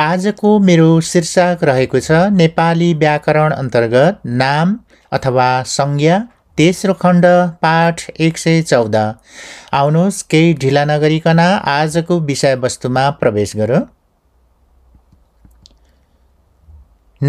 आजको मेरो शीर्षक रहेको छ नेपाली व्याकरण अन्तर्गत नाम अथवा संज्ञा तेस्रो खण्ड पाठ एक सय चौध आउनुहोस् केही ढिला नगरिकन आजको विषयवस्तुमा प्रवेश गरौँ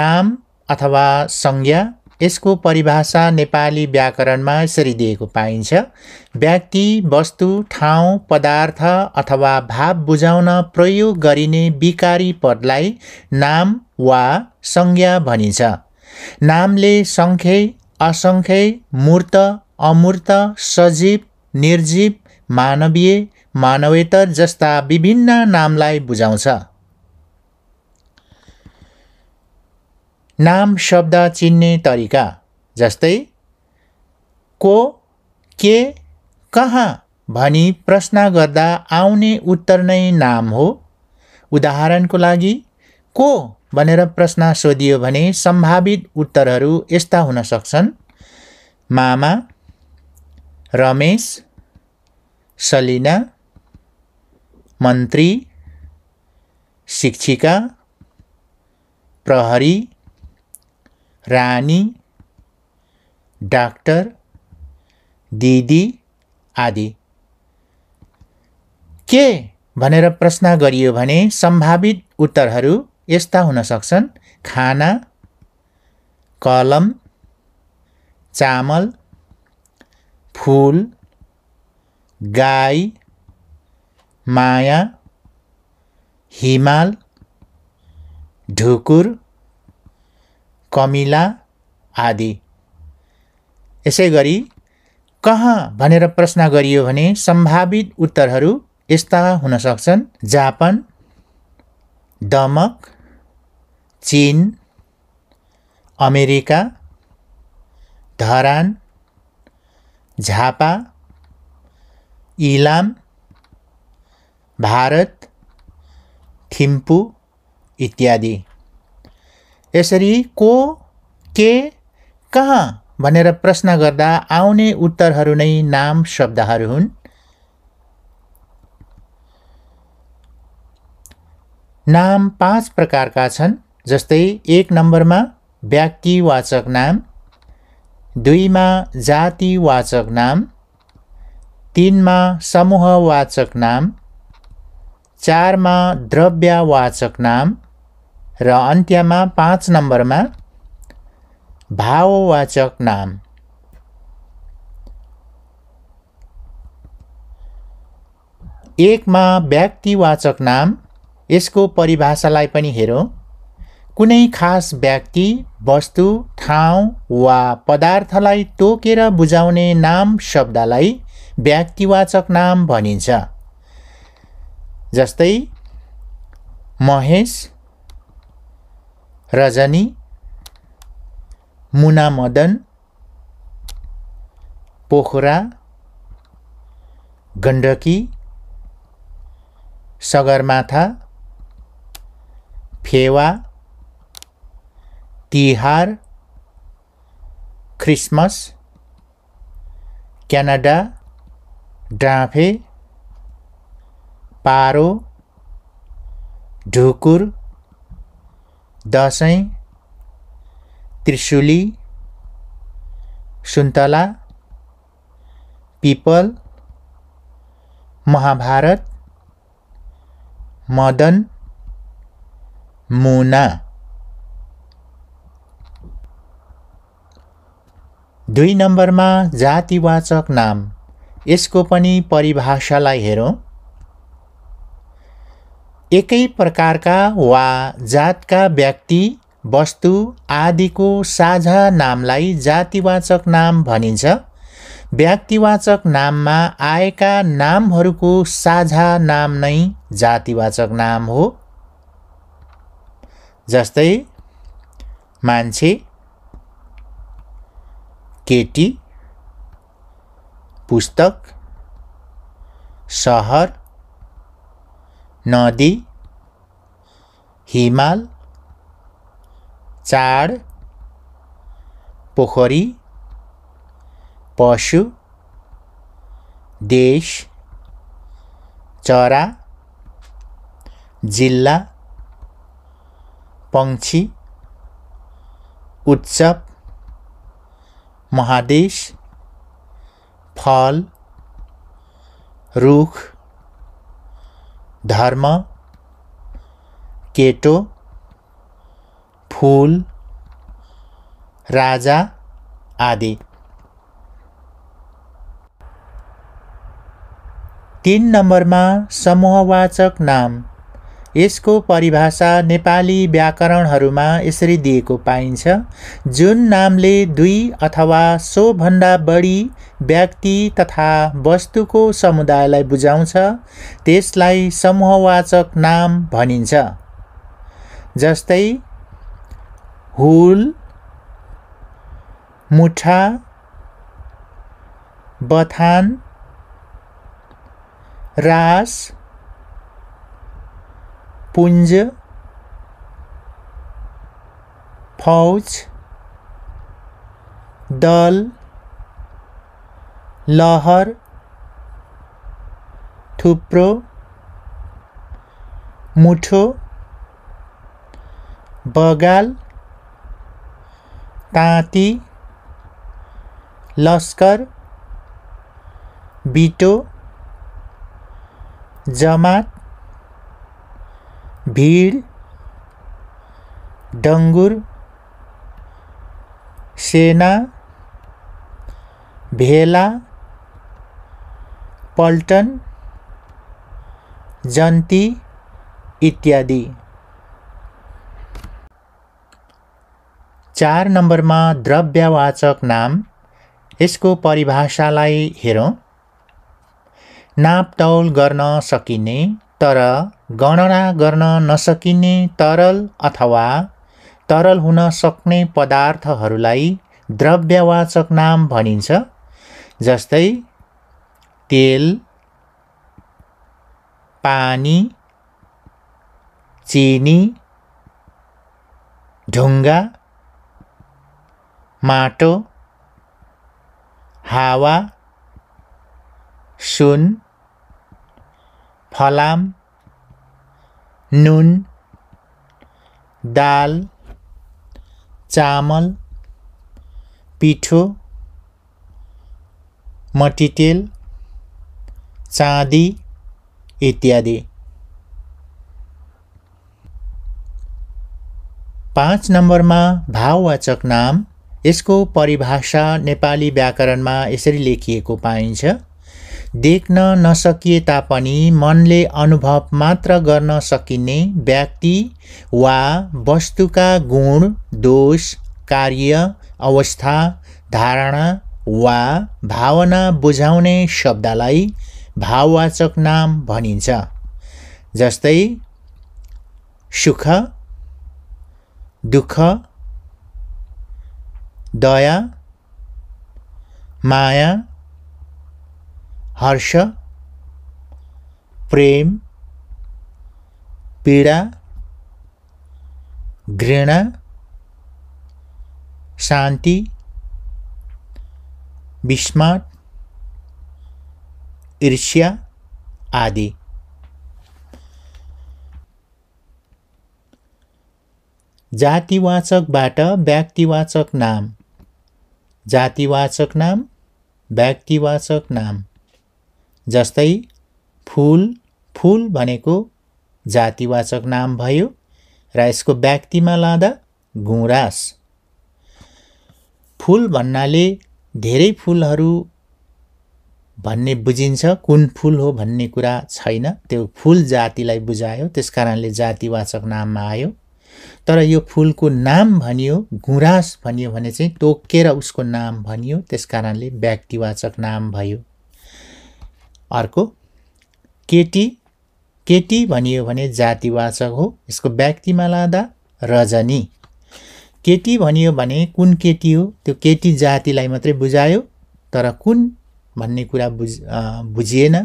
नाम अथवा संज्ञा यसको परिभाषा नेपाली व्याकरणमा यसरी दिएको पाइन्छ व्यक्ति वस्तु ठाउँ पदार्थ अथवा भाव बुझाउन प्रयोग गरिने विकारी पदलाई नाम वा संज्ञा भनिन्छ नामले सङ्ख्य असङ्ख्य मूर्त अमूर्त सजीव निर्जीव मानवीय मानवेतर जस्ता विभिन्न नामलाई बुझाउँछ नाम शब्द चिन्ने तरिका जस्तै को के कहाँ भनी प्रश्न गर्दा आउने उत्तर नै नाम हो उदाहरणको लागि को भनेर प्रश्न सोधियो भने सम्भावित उत्तरहरू यस्ता हुन सक्छन् मामा रमेश सलिना मन्त्री शिक्षिका प्रहरी रानी डाक्टर दिदी आदि के भनेर प्रश्न गरियो भने सम्भावित उत्तरहरू यस्ता हुन सक्छन् खाना कलम चामल फुल गाई माया हिमाल ढुकुर कमिला आदि यसै गरी कहाँ भनेर प्रश्न गरियो भने सम्भावित उत्तरहरू यस्ता हुन सक्छन् जापान दमक चिन अमेरिका धरान झापा इलाम भारत थिम्पू इत्यादि यसरी को के कहाँ भनेर प्रश्न गर्दा आउने उत्तरहरू नै नाम शब्दहरू हुन् नाम पाँच प्रकारका छन् जस्तै एक नम्बरमा व्यक्तिवाचक नाम दुईमा जातिवाचक नाम तिनमा समूहवाचक नाम चारमा द्रव्यवाचक नाम र अन्त्यमा पाँच नम्बरमा भाववाचक नाम एकमा व्यक्तिवाचक नाम यसको परिभाषालाई पनि हेरौँ कुनै खास व्यक्ति वस्तु ठाउँ वा पदार्थलाई तोकेर बुझाउने नाम शब्दलाई व्यक्तिवाचक नाम भनिन्छ जस्तै महेश रजनी मुना मदन पोखरा गण्डकी सगरमाथा फेवा तिहार क्रिसमस क्यानाडा डाँफे पारो ढुकुर दसैँ त्रिशुली सुन्तला पिपल महाभारत मदन मुना दुई नम्बरमा जातिवाचक नाम यसको पनि परिभाषालाई हेरौँ एकै प्रकारका वा जातका व्यक्ति वस्तु आदिको साझा नामलाई जातिवाचक नाम भनिन्छ व्यक्तिवाचक नाममा आएका नामहरूको साझा नाम नै जातिवाचक नाम हो जस्तै मान्छे केटी पुस्तक सहर नदी हिमाल चाड पोखरी पशु देश चरा जिला पंक्षी उत्सव महादेश फल रुख धर्म केटो फुल राजा आदि तिन नम्बरमा समूहवाचक नाम यसको परिभाषा नेपाली व्याकरणहरूमा यसरी दिएको पाइन्छ जुन नामले दुई अथवा सोभन्दा बढी व्यक्ति तथा वस्तुको समुदायलाई बुझाउँछ त्यसलाई समूहवाचक नाम भनिन्छ जस्तै हुल मुठा बथान रास पुञ्ज फौज दल लहर थुप्रो मुठो बगाल ताती लस्कर बिटो जमात भिड डङ्गुर सेना भेला पल्टन जन्ती इत्यादि चार नम्बरमा द्रव्यवाचक नाम यसको परिभाषालाई हेरौँ नापतौल गर्न सकिने तर गणना गर्न नसकिने तरल अथवा तरल हुन सक्ने पदार्थहरूलाई द्रव्यवाचक नाम भनिन्छ जस्तै तेल पानी चिनी ढुङ्गा माटो हावा सुन फलाम नुन दाल चामल पिठो मट्टितेल चाँदी इत्यादि पाँच नम्बरमा भाववाचक नाम यसको परिभाषा नेपाली व्याकरणमा यसरी लेखिएको पाइन्छ देख्न नसकिए तापनि मनले अनुभव मात्र गर्न सकिने व्यक्ति वा वस्तुका गुण दोष कार्य अवस्था धारणा वा भावना बुझाउने शब्दलाई भाववाचक नाम भनिन्छ जस्तै सुख दुःख दया माया हर्ष प्रेम पीड़ा घृणा शांति विस्माट ईर्ष्या आदि जातिवाचक व्यक्तिवाचक नाम जातिवाचक नाम व्यक्तिवाचक नाम जस्तै फुल फुल भनेको जातिवाचक नाम भयो र यसको व्यक्तिमा लाँदा गुराँस फुल भन्नाले धेरै फुलहरू भन्ने बुझिन्छ कुन फुल हो भन्ने कुरा छैन त्यो फुल जातिलाई बुझायो त्यस कारणले जातिवाचक नाममा आयो तर यो फुलको नाम भनियो गुराँस भनियो भने चाहिँ तोकेर उसको नाम भनियो त्यस कारणले व्यक्तिवाचक नाम भयो अर्को केटी केटी भनियो भने जातिवाचक हो यसको व्यक्तिमा लाँदा रजनी केटी भनियो भने कुन केटी हो त्यो केटी जातिलाई मात्रै बुझायो तर कुन भन्ने कुरा बुझ बुझिएन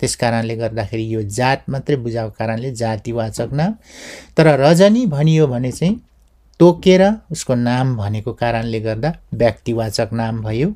त्यस कारणले गर्दाखेरि यो जात मात्रै बुझाएको कारणले जातिवाचक नाम तर रजनी भनियो भने चाहिँ तोकेर उसको नाम भनेको कारणले गर्दा व्यक्तिवाचक नाम भयो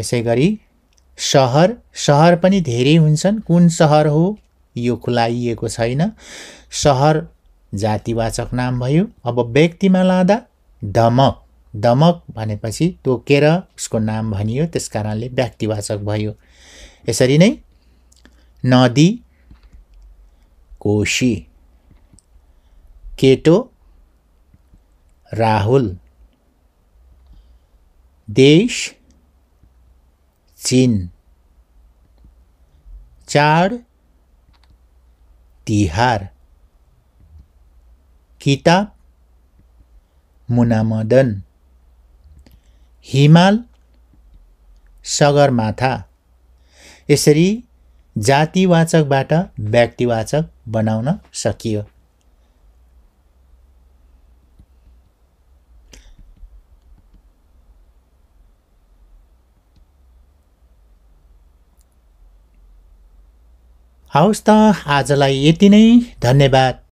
यसै गरी सहर सहर पनि धेरै हुन्छन् कुन सहर हो यो खुलाइएको छैन सहर जातिवाचक नाम भयो अब व्यक्तिमा लाँदा धमक दमक भनेपछि तोकेर उसको नाम भनियो त्यस कारणले व्यक्तिवाचक भयो यसरी नै नदी कोशी केटो राहुल देश चिन चाड तिहार किताब मुनामदन हिमाल सगरमाथा यसरी जातिवाचकबाट व्यक्तिवाचक बनाउन सकियो हवस् त आजलाई यति नै धन्यवाद